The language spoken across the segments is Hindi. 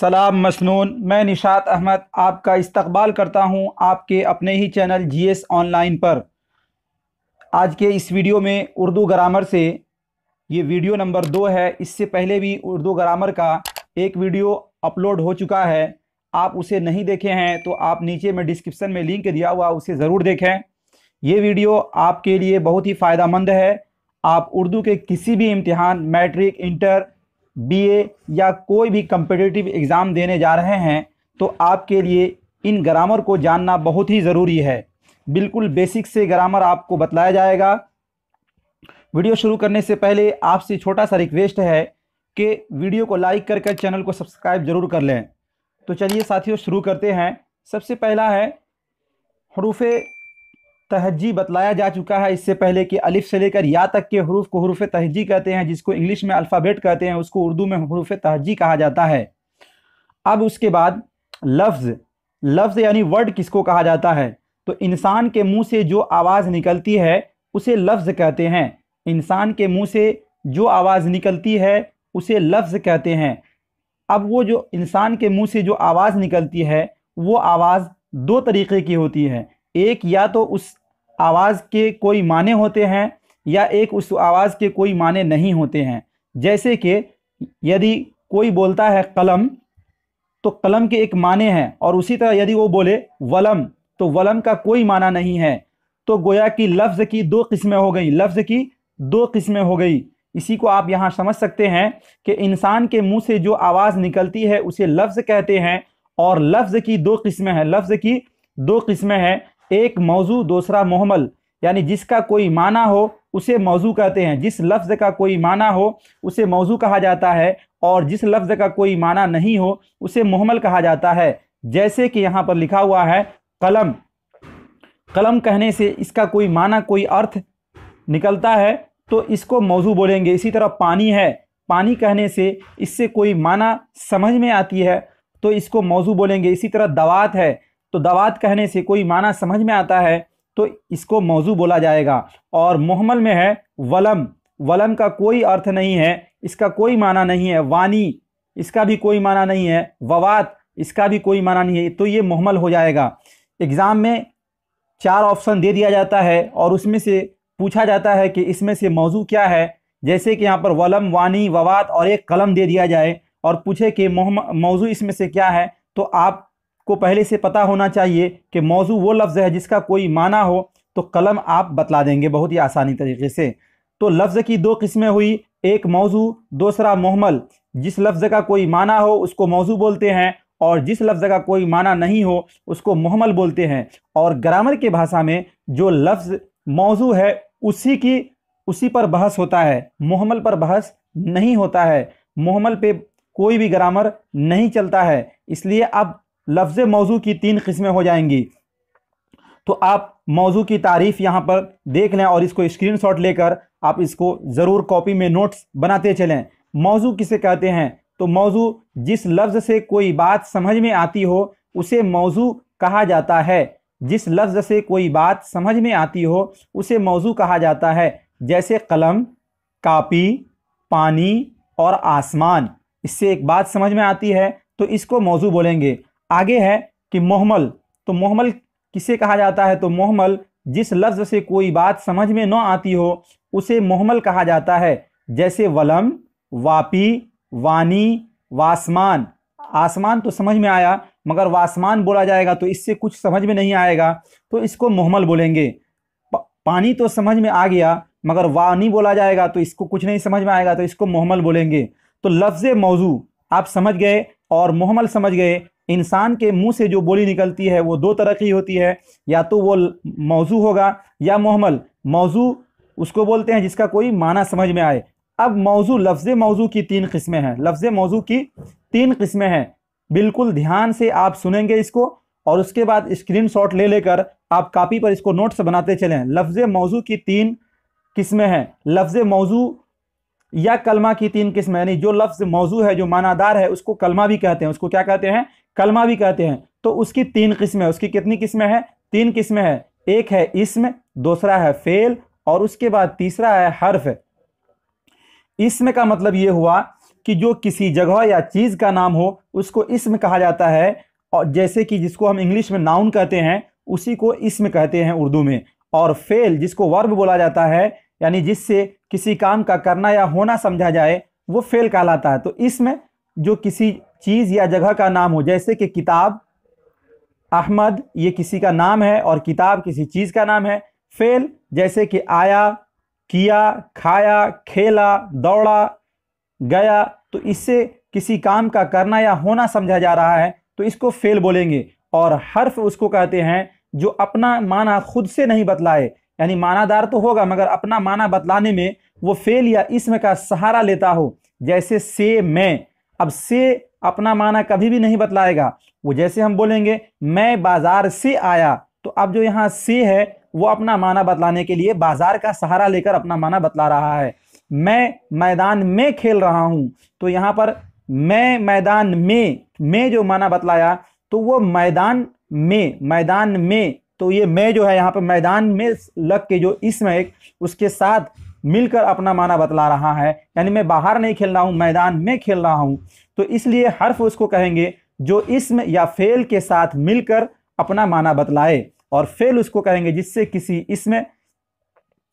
सलाम मसनून मैं निशात अहमद आपका इस्तकबाल करता हूं आपके अपने ही चैनल जीएस ऑनलाइन पर आज के इस वीडियो में उर्दू ग्रामर से ये वीडियो नंबर दो है इससे पहले भी उर्दू ग्रामर का एक वीडियो अपलोड हो चुका है आप उसे नहीं देखे हैं तो आप नीचे में डिस्क्रिप्सन में लिंक दिया हुआ उसे ज़रूर देखें ये वीडियो आपके लिए बहुत ही फ़ायदा मंद है आप उर्दू के किसी भी इम्तिहान मैट्रिक इंटर बीए या कोई भी कम्पिटिटिव एग्ज़ाम देने जा रहे हैं तो आपके लिए इन ग्रामर को जानना बहुत ही ज़रूरी है बिल्कुल बेसिक से ग्रामर आपको बतलाया जाएगा वीडियो शुरू करने से पहले आपसे छोटा सा रिक्वेस्ट है कि वीडियो को लाइक कर कर चैनल को सब्सक्राइब ज़रूर कर लें तो चलिए साथियों शुरू करते हैं सबसे पहला है हरूफ तहजी बतलाया जा चुका है इससे पहले कि अलिफ से लेकर या तक के हरूफ को हरूफ तहजी कहते हैं जिसको इंग्लिश में अल्फ़ाबेट कहते हैं उसको उर्दू में हरूफ तहजी कहा जाता है अब उसके बाद लफ्ज़ लफ्ज़ यानी वर्ड किसको कहा जाता है तो इंसान के मुंह से जो आवाज़ निकलती है उसे लफ्ज़ कहते हैं इंसान के मुंह से जो आवाज़ निकलती है उसे लफ्ज़ कहते हैं अब वो जो इंसान के मुंह से जो आवाज़ निकलती है वो आवाज़ दो तरीके की होती है एक या तो उस आवाज़ के कोई माने होते हैं या एक उस आवाज़ के कोई माने नहीं होते हैं जैसे कि यदि कोई बोलता है कलम तो कलम के एक माने हैं और उसी तरह यदि वो बोले वलम तो वलम का कोई माना नहीं है तो गोया कि लफ्ज़ की दो किस्में हो गई लफ्ज़ की दो किस्में हो गई इसी को आप यहाँ समझ सकते हैं कि इंसान के मुंह से जो आवाज़ निकलती है उसे लफ्ज़ कहते हैं और लफ्ज़ की दो किस्में हैं लफ्ज़ की दो किस्में हैं एक मौजू दूसरा मोहमल यानी जिसका कोई माना हो उसे मौजू कहते हैं जिस लफ्ज़ का कोई माना हो उसे मौजू कहा जाता है और जिस लफ्ज़ का कोई माना नहीं हो उसे मोहमल कहा जाता है जैसे कि यहाँ पर लिखा हुआ है कलम कलम कहने से इसका कोई माना कोई अर्थ निकलता है तो इसको मौजू बोलेंगे इसी तरह पानी है पानी कहने से इससे कोई माना समझ में आती है तो इसको मौजू बोलेंगे इसी तरह दवात है तो दवात कहने से कोई माना समझ में आता है तो इसको मौजू बोला जाएगा और मोहमल में है वलम वलम का कोई अर्थ नहीं है इसका कोई माना नहीं है वानी इसका भी कोई माना नहीं है ववात इसका भी कोई माना नहीं है तो ये मोहमल हो जाएगा एग्ज़ाम में चार ऑप्शन दे दिया जाता है और उसमें से पूछा जाता है कि इसमें से मौजू क्या है जैसे कि यहाँ पर वलम वानी ववात और एक कलम दे दिया जाए और पूछे कि मौजू इसमें से क्या है तो आप को पहले से पता होना चाहिए कि मौजू वो लफ्ज़ है जिसका कोई माना हो तो कलम आप बतला देंगे बहुत ही आसानी तरीके से तो लफ्ज़ की दो किस्में हुई एक मौजू दूसरा मोहमल जिस लफ्ज़ का कोई माना हो उसको मौजू बोलते हैं और जिस लफ्ज़ का कोई माना नहीं हो उसको मोहमल बोलते हैं और ग्रामर के भाषा में जो लफ्ज़ मौजू है उसी की उसी पर बहस होता है मोहमल पर बहस नहीं होता है मोहमल पे कोई भी ग्रामर नहीं चलता है इसलिए अब लफ्ज़ मौजू की तीन किस्में हो जाएंगी तो आप मौजू की तारीफ यहाँ पर देख लें और इसको शॉट लेकर आप इसको ज़रूर कॉपी में नोट्स बनाते चलें मौजू किसे कहते हैं तो मौजू जिस लफ्ज़ से कोई बात समझ में आती हो उसे मौजू कहा जाता है जिस लफ्ज़ से कोई बात समझ में आती हो उसे मौजू कहा जाता है जैसे कलम कापी पानी और आसमान इससे एक बात समझ में आती है तो इसको मौजू बोलेंगे आगे है कि मोहमल तो मोहमल किसे कहा जाता है तो मोहमल जिस लफ्ज़ से कोई बात समझ में न आती हो उसे मोहमल कहा जाता है जैसे वलम वापी वानी वासमान आसमान तो समझ में आया मगर वासमान बोला जाएगा तो इससे कुछ समझ में नहीं आएगा तो इसको मोहमल बोलेंगे पानी तो समझ में आ गया मगर वानी बोला जाएगा तो इसको कुछ नहीं समझ में आएगा तो इसको मोहमल बोलेंगे तो लफ्ज़ मौजू आप समझ गए और मोहमल समझ गए इंसान के मुंह से जो बोली निकलती है वो दो तरह की होती है या तो वो मौजू होगा या मोहमल मौजू उसको बोलते हैं जिसका कोई माना समझ में आए अब मौजू लफ्ज़ मौजू की तीन किस्में हैं लफ्ज़ मौजू की तीन किस्में हैं बिल्कुल ध्यान से आप सुनेंगे इसको और उसके बाद स्क्रीन शॉट ले लेकर आप कापी पर इसको नोट्स बनाते चलें लफ्ज़ मौजू की तीन किस्में हैं लफ्ज़ मौजू या कलमा की तीन किस्में यानी जो लफ्ज़ मौजू है जो मानादार है उसको कलमा भी कहते हैं उसको क्या कहते हैं कलमा भी कहते हैं तो उसकी तीन किस्में उसकी कितनी किस्में हैं तीन किस्में हैं एक है इसम दूसरा है फेल और उसके बाद तीसरा है हर्फ इसम का मतलब ये हुआ कि जो किसी जगह या चीज़ का नाम हो उसको इसम कहा जाता है और जैसे कि जिसको हम इंग्लिश में नाउन कहते हैं उसी को इसम कहते हैं उर्दू में और फेल जिसको वर्ब बोला जाता है यानी जिससे किसी काम का करना या होना समझा जाए वो फेल कहलाता है तो इसमें जो किसी चीज़ या जगह का नाम हो जैसे कि किताब अहमद ये किसी का नाम है और किताब किसी चीज़ का नाम है फेल जैसे कि आया किया खाया खेला दौड़ा गया तो इससे किसी काम का करना या होना समझा जा रहा है तो इसको फेल बोलेंगे और हर्फ उसको कहते हैं जो अपना माना खुद से नहीं बतलाए यानी मानादार तो होगा मगर अपना माना बतलाने में वो फेल या इसम का सहारा लेता हो जैसे से मैं अब से अपना माना कभी भी नहीं बतलाएगा वो जैसे हम बोलेंगे मैं बाजार से आया तो अब जो यहाँ से है वो अपना माना बतलाने के लिए बाजार का सहारा लेकर अपना माना बतला रहा है मैं मैदान में खेल रहा हूँ तो यहाँ पर मैं मैदान में मैं जो माना बतलाया तो वो मैदान में मैदान में तो ये मैं जो है यहाँ पर मैदान में लग के जो इसमें उसके साथ मिलकर अपना माना बतला रहा है यानी मैं बाहर नहीं खेल रहा हूँ मैदान में खेल रहा हूँ तो इसलिए हर्फ उसको कहेंगे जो इसम या फेल के साथ मिलकर अपना माना बतलाए और फेल उसको कहेंगे जिससे किसी इसमें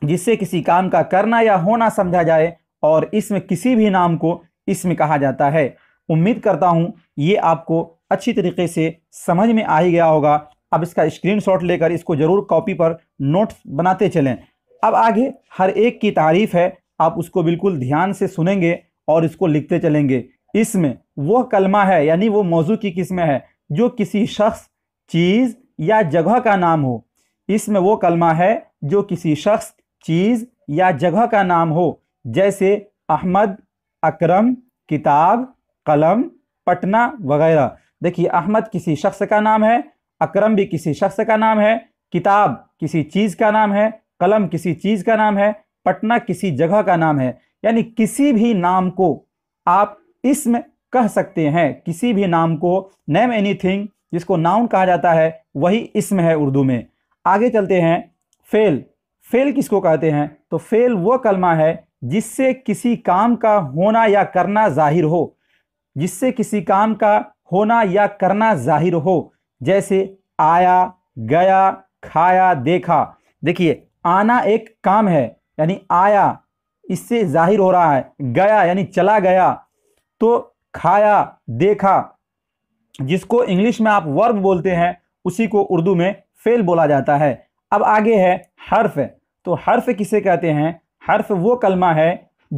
जिससे किसी काम का करना या होना समझा जाए और इसमें किसी भी नाम को इसमें कहा जाता है उम्मीद करता हूँ ये आपको अच्छी तरीके से समझ में आ ही गया होगा अब इसका स्क्रीनशॉट लेकर इसको ज़रूर कॉपी पर नोट्स बनाते चलें अब आगे हर एक की तारीफ है आप उसको बिल्कुल ध्यान से सुनेंगे और इसको लिखते चलेंगे इसमें वह कलमा है यानी वो मौजू की किस्म है जो किसी शख्स चीज़ या जगह का नाम हो इसमें वो कलमा है जो किसी शख्स चीज़ या जगह का नाम हो जैसे अहमद अकरम किताब कलम पटना वगैरह देखिए अहमद किसी शख्स का नाम है अकरम भी किसी शख्स का नाम है किताब किसी चीज़ का नाम है कलम किसी चीज़ का नाम है पटना किसी जगह का नाम है यानी किसी भी नाम को आप इसम कह सकते हैं किसी भी नाम को नेम एनी जिसको नाउन कहा जाता है वही इसम है उर्दू में आगे चलते हैं फेल फेल किसको कहते हैं तो फेल वो कलमा है जिससे किसी काम का होना या करना जाहिर हो जिससे किसी काम का होना या करना जाहिर हो जैसे आया गया खाया देखा देखिए आना एक काम है यानी आया इससे जाहिर हो रहा है गया यानी चला गया तो खाया देखा जिसको इंग्लिश में आप वर्ब बोलते हैं उसी को उर्दू में फेल बोला जाता है अब आगे है हर्फ तो हर्फ किसे कहते हैं हर्फ वो कलमा है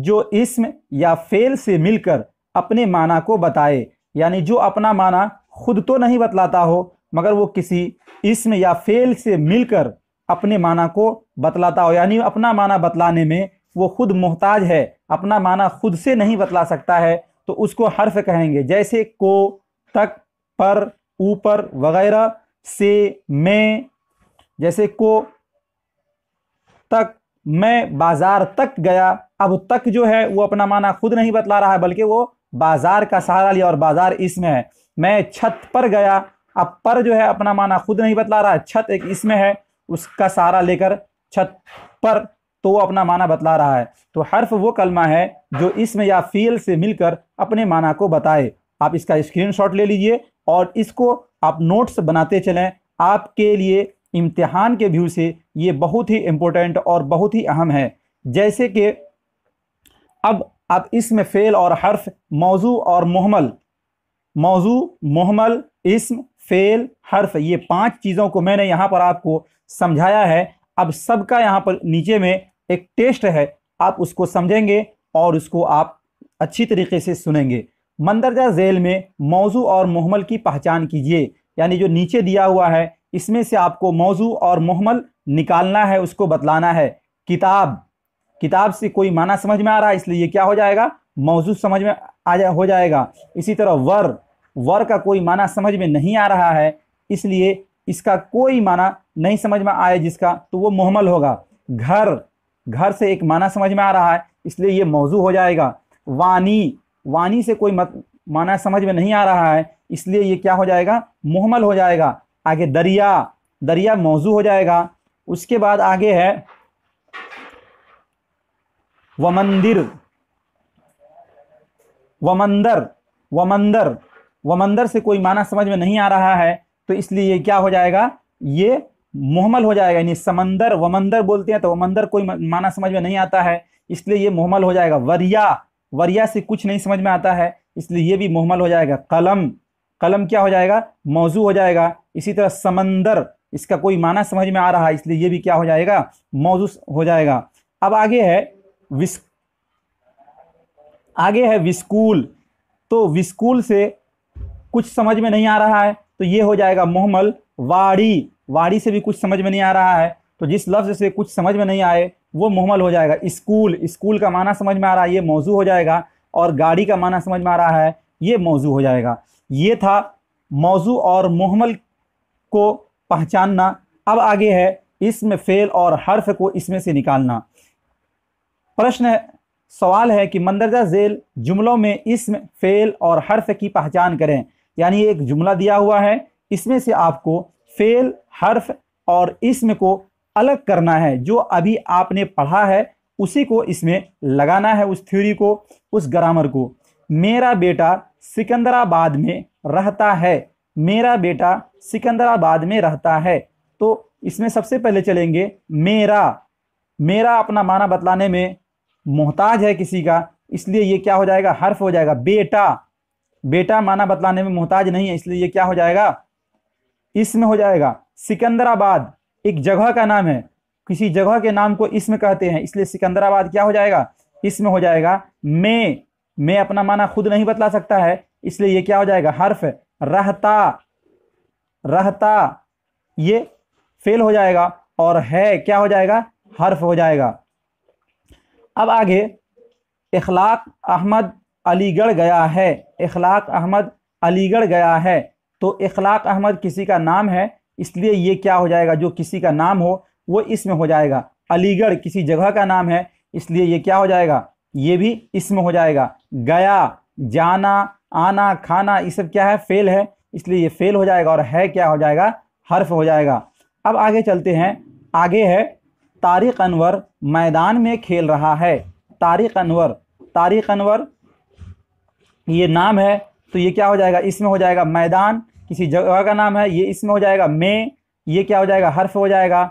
जो इसम या फेल से मिलकर अपने माना को बताए यानी जो अपना माना खुद तो नहीं बतलाता हो मगर वो किसी इसम या फेल से मिलकर अपने माना को बतलाता हो यानी अपना माना बतलाने में वो खुद मोहताज है अपना माना खुद से नहीं बतला सकता है तो उसको हर्फ कहेंगे जैसे को तक पर ऊपर वगैरह से मैं जैसे को तक मैं बाज़ार तक गया अब तक जो है वो अपना माना खुद नहीं बतला रहा है बल्कि वो बाज़ार का सहारा लिया और बाज़ार इसमें है मैं छत पर गया अब पर जो है अपना माना खुद नहीं बतला रहा है छत एक इसमें है उसका सहारा लेकर छत पर तो अपना माना बतला रहा है तो हर्फ वो कलमा है जो इसमें या फील से मिलकर अपने माना को बताए आप इसका स्क्रीनशॉट ले लीजिए और इसको आप नोट्स बनाते चलें आपके लिए इम्तिहान के व्यू से ये बहुत ही इम्पोर्टेंट और बहुत ही अहम है जैसे कि अब आप इसमें फ़ेल और हर्फ मौजू और मोहमल मौजू मोहमल इसम फ़ेल हर्फ ये पांच चीज़ों को मैंने यहाँ पर आपको समझाया है अब सबका यहाँ पर नीचे में एक टेस्ट है आप उसको समझेंगे और उसको आप अच्छी तरीके से सुनेंगे मंदरजा जेल में मौजू और मोहमल की पहचान कीजिए यानी जो नीचे दिया हुआ है इसमें से आपको मौजू और मोहमल निकालना है उसको बतलाना है किताब किताब से कोई माना समझ में आ रहा है इसलिए क्या हो जाएगा मौजू समझ में आ जा हो जाएगा इसी तरह वर वर का कोई माना समझ में नहीं आ रहा है इसलिए इसका कोई माना नहीं समझ में आया जिसका तो वो मोहमल होगा घर घर से एक माना समझ में आ रहा है इसलिए ये मौजू हो जाएगा वानी वानी से कोई मत माना समझ में नहीं आ रहा है इसलिए ये क्या हो जाएगा मोहमल हो जाएगा आगे दरिया दरिया मौजू हो जाएगा उसके बाद आगे है व मंदिर व मंदर व मंदर व मंदर से कोई माना समझ में नहीं आ रहा है तो इसलिए क्या हो जाएगा ये मोहमल हो जाएगा यानी समंदर वमंदर बोलते हैं तो वमंदर कोई माना समझ में नहीं आता है इसलिए ये मोहमल हो जाएगा वरिया वरिया से कुछ नहीं समझ में आता है इसलिए ये भी मोहमल हो जाएगा कलम कलम क्या हो जाएगा मौजू हो जाएगा इसी तरह समंदर इसका कोई माना समझ में आ रहा है इसलिए ये भी क्या हो जाएगा मौजू हो जाएगा अब आगे है विस आगे है विस्कूल तो विस्कूल से कुछ समझ में नहीं आ रहा है तो ये हो जाएगा मोहमल वाड़ी वाड़ी से भी कुछ समझ में नहीं आ रहा है तो जिस लफ्ज़ से कुछ समझ में नहीं आए वो मोहमल हो जाएगा स्कूल स्कूल का माना समझ में आ रहा है ये मौजू हो जाएगा और गाड़ी का माना समझ में आ रहा है ये मौजू हो जाएगा ये था मौजू और मोहमल को पहचानना अब आगे है इसमें फेल और हर्फ को इसमें से निकालना प्रश्न सवाल है कि मंदरजा झेल जुमलों में इसम फेल और हर्फ की पहचान करें यानी एक जुमला दिया हुआ है इसमें से आपको फेल हर्फ और इसम को अलग करना है जो अभी आपने पढ़ा है उसी को इसमें लगाना है उस थ्योरी को उस ग्रामर को मेरा बेटा सिकंदराबाद में रहता है मेरा बेटा सिकंदराबाद में रहता है तो इसमें सबसे पहले चलेंगे मेरा मेरा अपना माना बतलाने में मोहताज है किसी का इसलिए ये क्या हो जाएगा हर्फ हो जाएगा बेटा बेटा माना बतलाने में मोहताज नहीं है इसलिए ये क्या हो जाएगा इसमें हो जाएगा सिकंदराबाद एक जगह का नाम है किसी जगह के नाम को इसमें कहते हैं इसलिए सिकंदराबाद क्या हो जाएगा इसमें हो जाएगा मैं मैं अपना माना खुद नहीं बतला सकता है इसलिए ये क्या हो जाएगा हर्फ रहता रहता ये फेल हो जाएगा और है क्या हो जाएगा हर्फ हो जाएगा अब आगे इखलाक अहमद अलीगढ़ गया है इखलाक अहमद अलीगढ़ गया है तो इखलाक अहमद किसी का नाम है इसलिए ये क्या हो जाएगा जो किसी का नाम हो वो इसमें हो जाएगा अलीगढ़ किसी जगह का नाम है इसलिए ये क्या हो जाएगा ये भी इसमें हो जाएगा गया जाना आना खाना ये सब क्या है फेल है इसलिए ये फेल हो जाएगा और है क्या हो जाएगा हर्फ हो जाएगा अब आगे चलते हैं आगे है तारिक अनवर मैदान में खेल रहा है तारिक अनवर तारिक अनवर ये नाम है तो ये क्या हो जाएगा इसमें हो जाएगा मैदान किसी जगह का नाम है ये इसमें हो जाएगा मे ये क्या हो जाएगा हर्फ हो जाएगा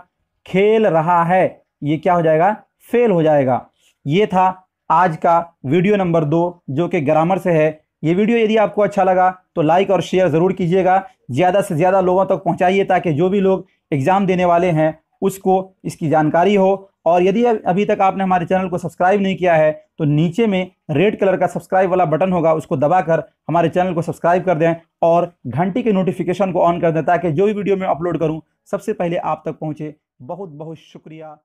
खेल रहा है ये क्या हो जाएगा फेल हो जाएगा ये था आज का वीडियो नंबर दो जो कि ग्रामर से है ये वीडियो यदि आपको अच्छा लगा तो लाइक और शेयर ज़रूर कीजिएगा ज़्यादा से ज़्यादा लोगों तक तो पहुँचाइए ताकि जो भी लोग एग्ज़ाम देने वाले हैं उसको इसकी जानकारी हो और यदि अभी तक आपने हमारे चैनल को सब्सक्राइब नहीं किया है तो नीचे में रेड कलर का सब्सक्राइब वाला बटन होगा उसको दबाकर हमारे चैनल को सब्सक्राइब कर दें और घंटी के नोटिफिकेशन को ऑन कर दें ताकि जो भी वीडियो मैं अपलोड करूँ सबसे पहले आप तक पहुँचे बहुत बहुत शुक्रिया